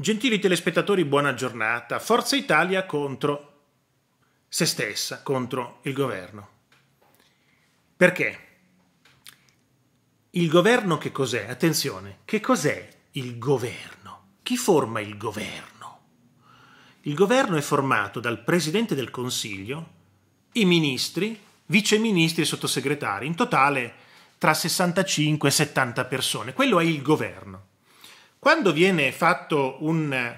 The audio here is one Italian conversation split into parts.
Gentili telespettatori, buona giornata. Forza Italia contro se stessa, contro il governo. Perché? Il governo che cos'è? Attenzione, che cos'è il governo? Chi forma il governo? Il governo è formato dal Presidente del Consiglio, i ministri, viceministri e sottosegretari, in totale tra 65 e 70 persone. Quello è il governo. Quando viene fatto un,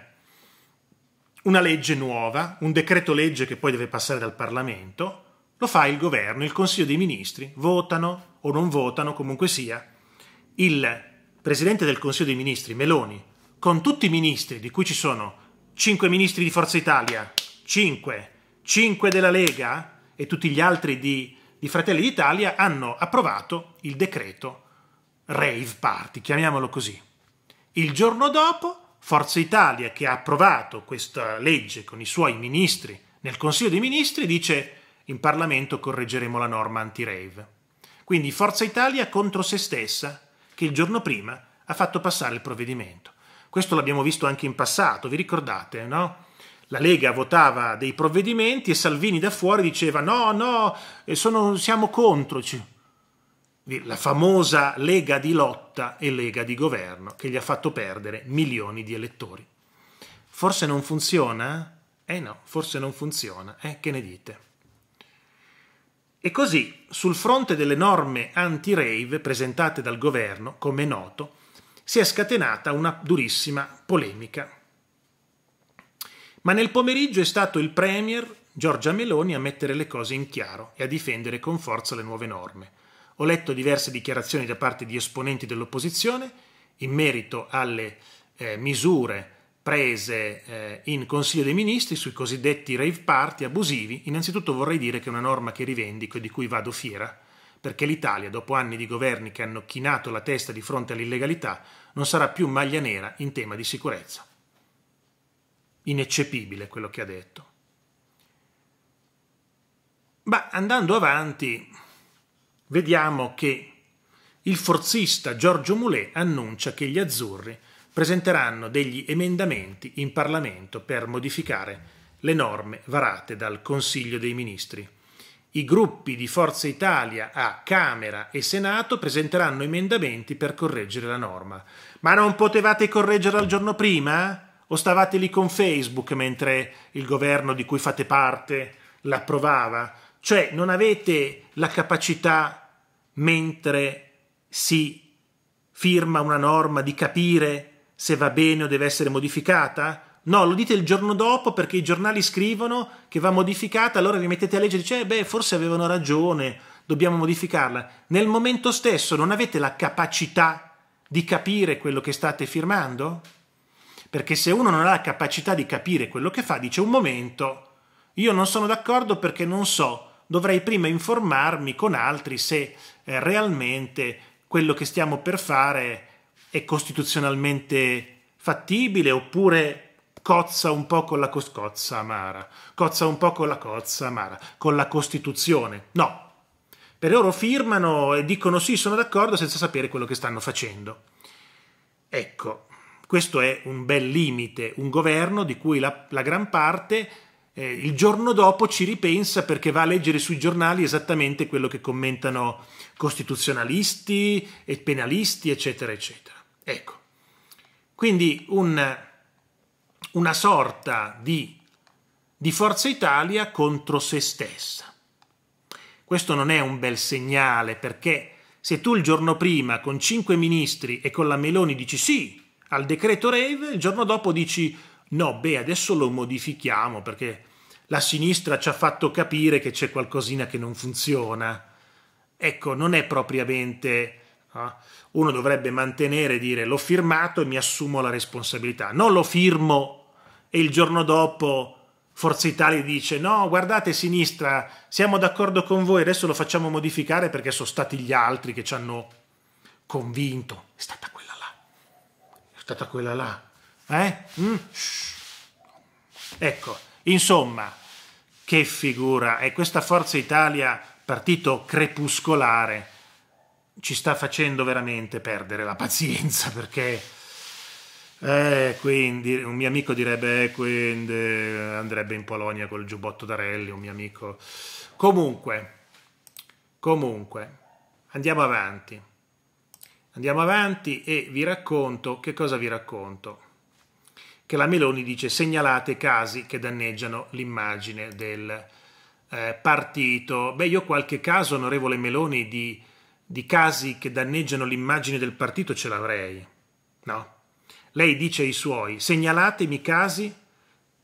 una legge nuova, un decreto legge che poi deve passare dal Parlamento, lo fa il governo, il Consiglio dei Ministri, votano o non votano, comunque sia, il Presidente del Consiglio dei Ministri, Meloni, con tutti i ministri, di cui ci sono 5 ministri di Forza Italia, 5, 5 della Lega e tutti gli altri di, di Fratelli d'Italia, hanno approvato il decreto Rave Party, chiamiamolo così. Il giorno dopo, Forza Italia, che ha approvato questa legge con i suoi ministri nel Consiglio dei Ministri, dice in Parlamento correggeremo la norma anti-rave. Quindi Forza Italia contro se stessa, che il giorno prima ha fatto passare il provvedimento. Questo l'abbiamo visto anche in passato, vi ricordate, no? la Lega votava dei provvedimenti e Salvini da fuori diceva no, no, eh, sono, siamo contro la famosa lega di lotta e lega di governo che gli ha fatto perdere milioni di elettori. Forse non funziona? Eh no, forse non funziona, eh, che ne dite? E così, sul fronte delle norme anti-rave presentate dal governo, come è noto, si è scatenata una durissima polemica. Ma nel pomeriggio è stato il Premier Giorgia Meloni a mettere le cose in chiaro e a difendere con forza le nuove norme ho letto diverse dichiarazioni da parte di esponenti dell'opposizione in merito alle eh, misure prese eh, in Consiglio dei Ministri sui cosiddetti rave party abusivi. Innanzitutto vorrei dire che è una norma che rivendico e di cui vado fiera, perché l'Italia, dopo anni di governi che hanno chinato la testa di fronte all'illegalità, non sarà più maglia nera in tema di sicurezza. Ineccepibile quello che ha detto. Ma andando avanti, vediamo che il forzista Giorgio Mulè annuncia che gli azzurri presenteranno degli emendamenti in Parlamento per modificare le norme varate dal Consiglio dei Ministri. I gruppi di Forza Italia a Camera e Senato presenteranno emendamenti per correggere la norma. Ma non potevate correggerla il giorno prima? O stavate lì con Facebook mentre il governo di cui fate parte l'approvava? Cioè non avete la capacità mentre si firma una norma di capire se va bene o deve essere modificata? No, lo dite il giorno dopo perché i giornali scrivono che va modificata, allora vi mettete a leggere e dice, eh beh, forse avevano ragione, dobbiamo modificarla. Nel momento stesso non avete la capacità di capire quello che state firmando? Perché se uno non ha la capacità di capire quello che fa, dice un momento, io non sono d'accordo perché non so dovrei prima informarmi con altri se eh, realmente quello che stiamo per fare è costituzionalmente fattibile oppure cozza un po' con la cos- cozza amara, cozza un po' con la cozza amara, con la Costituzione. No, per loro firmano e dicono sì, sono d'accordo senza sapere quello che stanno facendo. Ecco, questo è un bel limite, un governo di cui la, la gran parte eh, il giorno dopo ci ripensa perché va a leggere sui giornali esattamente quello che commentano costituzionalisti e penalisti, eccetera, eccetera. Ecco, quindi un, una sorta di, di Forza Italia contro se stessa. Questo non è un bel segnale perché se tu il giorno prima con cinque ministri e con la Meloni dici sì al decreto Rave, il giorno dopo dici no, beh, adesso lo modifichiamo perché la sinistra ci ha fatto capire che c'è qualcosina che non funziona. Ecco, non è propriamente... Ah, uno dovrebbe mantenere e dire l'ho firmato e mi assumo la responsabilità. Non lo firmo e il giorno dopo Forza Italia dice no, guardate sinistra, siamo d'accordo con voi, adesso lo facciamo modificare perché sono stati gli altri che ci hanno convinto. È stata quella là. È stata quella là. Eh? Mm. Ecco, insomma, che figura! E questa Forza Italia, partito crepuscolare, ci sta facendo veramente perdere la pazienza perché. Eh, quindi un mio amico direbbe: eh, quindi eh, andrebbe in Polonia col giubbotto da rally. Un mio amico. Comunque, comunque, andiamo avanti. Andiamo avanti e vi racconto che cosa vi racconto che la Meloni dice segnalate casi che danneggiano l'immagine del eh, partito. Beh, io qualche caso, onorevole Meloni, di, di casi che danneggiano l'immagine del partito ce l'avrei. No? Lei dice ai suoi segnalatemi casi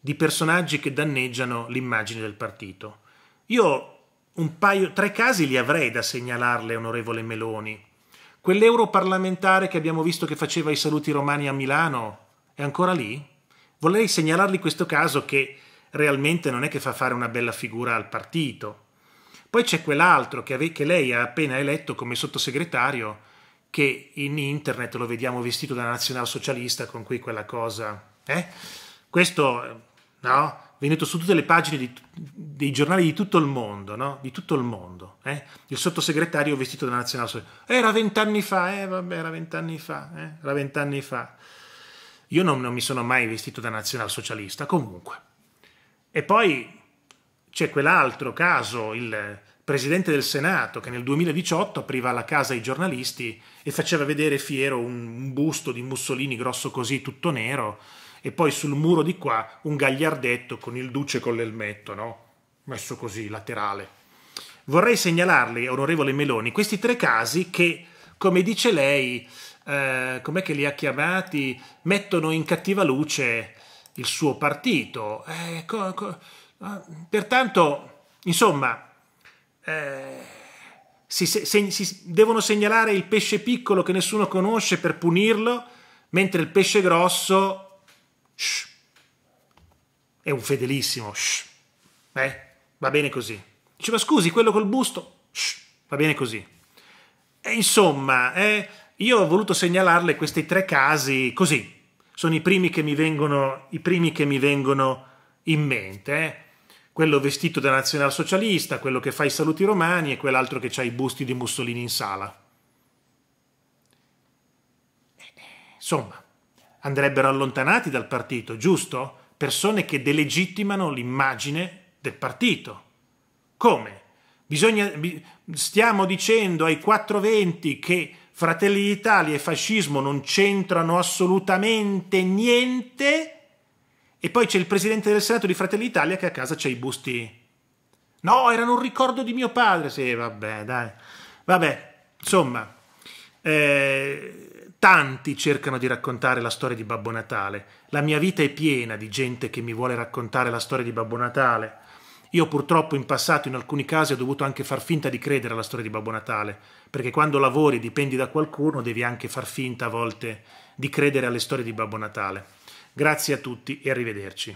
di personaggi che danneggiano l'immagine del partito. Io un paio, tre casi li avrei da segnalarle, onorevole Meloni. Quell'europarlamentare che abbiamo visto che faceva i saluti romani a Milano è ancora lì? Vorrei segnalargli questo caso che realmente non è che fa fare una bella figura al partito. Poi c'è quell'altro che, che lei ha appena eletto come sottosegretario, che in internet lo vediamo vestito da nazionalsocialista con cui quella cosa... Eh? Questo, no? Venuto su tutte le pagine di, dei giornali di tutto il mondo, no? Di tutto il mondo, eh? Il sottosegretario vestito da nazionalsocialista. Era vent'anni fa, eh? Vabbè, era vent'anni fa, eh? Era vent'anni fa. Io non, non mi sono mai vestito da nazionalsocialista, comunque. E poi c'è quell'altro caso, il presidente del Senato che nel 2018 apriva la casa ai giornalisti e faceva vedere fiero un busto di Mussolini grosso così, tutto nero, e poi sul muro di qua un gagliardetto con il duce con l'elmetto, no? Messo così, laterale. Vorrei segnalarle, onorevole Meloni, questi tre casi che, come dice lei, eh, com'è che li ha chiamati, mettono in cattiva luce il suo partito. Eh, co, co, ah, pertanto, insomma, eh, si, se, si devono segnalare il pesce piccolo che nessuno conosce per punirlo, mentre il pesce grosso shh, è un fedelissimo. Shh, eh, va bene così. ma scusi, quello col busto, shh, va bene così. E insomma, eh, io ho voluto segnalarle questi tre casi così, sono i primi che mi vengono, che mi vengono in mente. Eh? Quello vestito da nazionalsocialista, quello che fa i saluti romani e quell'altro che ha i busti di Mussolini in sala. Insomma, andrebbero allontanati dal partito, giusto? Persone che delegittimano l'immagine del partito. Come? Bisogna, stiamo dicendo ai 420 che Fratelli d'Italia e fascismo non c'entrano assolutamente niente. E poi c'è il presidente del Senato di Fratelli d'Italia che a casa c'è i busti. No, erano un ricordo di mio padre. Sì, vabbè, dai. Vabbè, insomma, eh, tanti cercano di raccontare la storia di Babbo Natale. La mia vita è piena di gente che mi vuole raccontare la storia di Babbo Natale. Io purtroppo in passato in alcuni casi ho dovuto anche far finta di credere alla storia di Babbo Natale, perché quando lavori e dipendi da qualcuno devi anche far finta a volte di credere alle storie di Babbo Natale. Grazie a tutti e arrivederci.